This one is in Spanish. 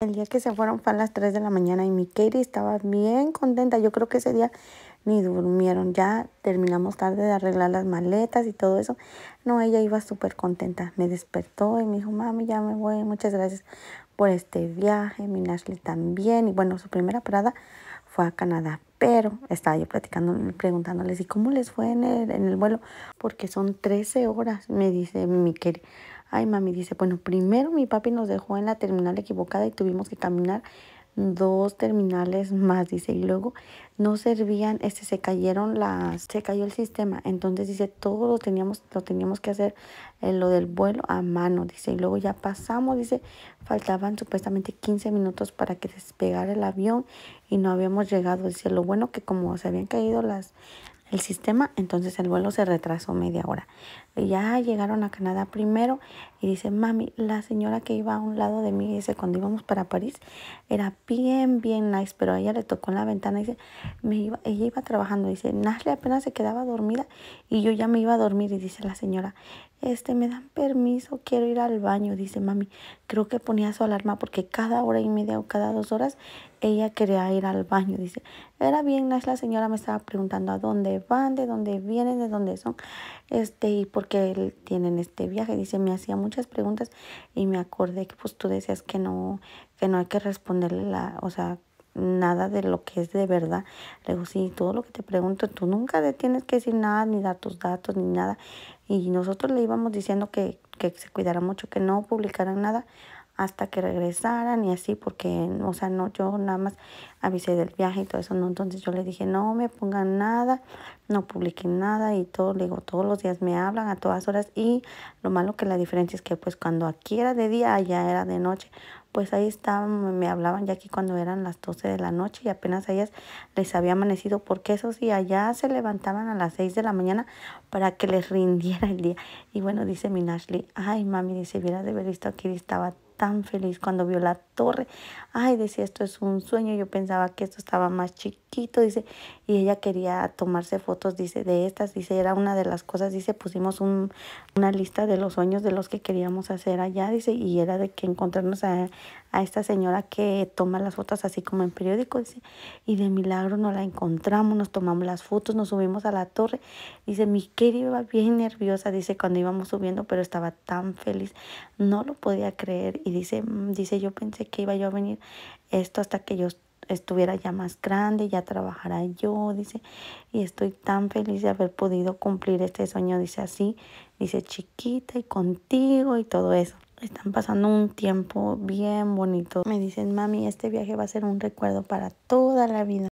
El día que se fueron fue a las 3 de la mañana y mi Katie estaba bien contenta. Yo creo que ese día ni durmieron. Ya terminamos tarde de arreglar las maletas y todo eso. No, ella iba súper contenta. Me despertó y me dijo, mami, ya me voy. Muchas gracias por este viaje. Mi Nashley también. Y bueno, su primera parada fue a Canadá. Pero estaba yo platicando, preguntándoles, ¿y cómo les fue en el, en el vuelo? Porque son 13 horas, me dice mi Katie. Ay, mami, dice, bueno, primero mi papi nos dejó en la terminal equivocada y tuvimos que caminar dos terminales más, dice, y luego no servían, este, se cayeron las, se cayó el sistema, entonces dice, todo lo teníamos, lo teníamos que hacer, en eh, lo del vuelo a mano, dice, y luego ya pasamos, dice, faltaban supuestamente 15 minutos para que despegara el avión y no habíamos llegado, dice, lo bueno que como se habían caído las, el sistema, entonces el vuelo se retrasó media hora. Ya llegaron a Canadá primero y dice, mami, la señora que iba a un lado de mí, dice, cuando íbamos para París, era bien, bien nice, pero a ella le tocó en la ventana, dice, me iba, ella iba trabajando, dice, Nashley apenas se quedaba dormida y yo ya me iba a dormir y dice la señora, este, me dan permiso, quiero ir al baño, dice mami, creo que ponía su alarma porque cada hora y media o cada dos horas ella quería ir al baño, dice, era bien nice la señora, me estaba preguntando a dónde van, de dónde vienen, de dónde son, este, y porque él tienen este viaje. Dice, me hacía muchas preguntas y me acordé que pues tú decías que no, que no hay que responderle la, o sea, nada de lo que es de verdad. Le digo, sí, todo lo que te pregunto, tú nunca tienes que decir nada, ni dar tus datos, ni nada. Y nosotros le íbamos diciendo que, que se cuidara mucho, que no publicaran nada hasta que regresaran y así, porque, o sea, no, yo nada más avisé del viaje y todo eso, ¿no? Entonces yo le dije, no me pongan nada, no publiquen nada y todo, le digo, todos los días me hablan a todas horas y lo malo que la diferencia es que pues cuando aquí era de día, allá era de noche, pues ahí estaban, me hablaban ya aquí cuando eran las 12 de la noche y apenas a ellas les había amanecido, porque eso sí, allá se levantaban a las 6 de la mañana para que les rindiera el día. Y bueno, dice mi Nashley, ay mami, dice, hubiera de haber visto aquí, estaba tan feliz cuando vio la torre. Ay, decía, esto es un sueño. Yo pensaba que esto estaba más chiquito, dice. Y ella quería tomarse fotos, dice, de estas. Dice, era una de las cosas, dice, pusimos un, una lista de los sueños de los que queríamos hacer allá, dice. Y era de que encontrarnos a, a esta señora que toma las fotos así como en periódico, dice. Y de milagro nos la encontramos, nos tomamos las fotos, nos subimos a la torre. Dice, mi querida iba bien nerviosa, dice, cuando íbamos subiendo, pero estaba tan feliz. No lo podía creer y dice, mm, dice, yo pensé que iba yo a venir esto hasta que yo estuviera ya más grande, ya trabajara yo, dice, y estoy tan feliz de haber podido cumplir este sueño, dice así, dice chiquita y contigo y todo eso. Están pasando un tiempo bien bonito. Me dicen, mami, este viaje va a ser un recuerdo para toda la vida.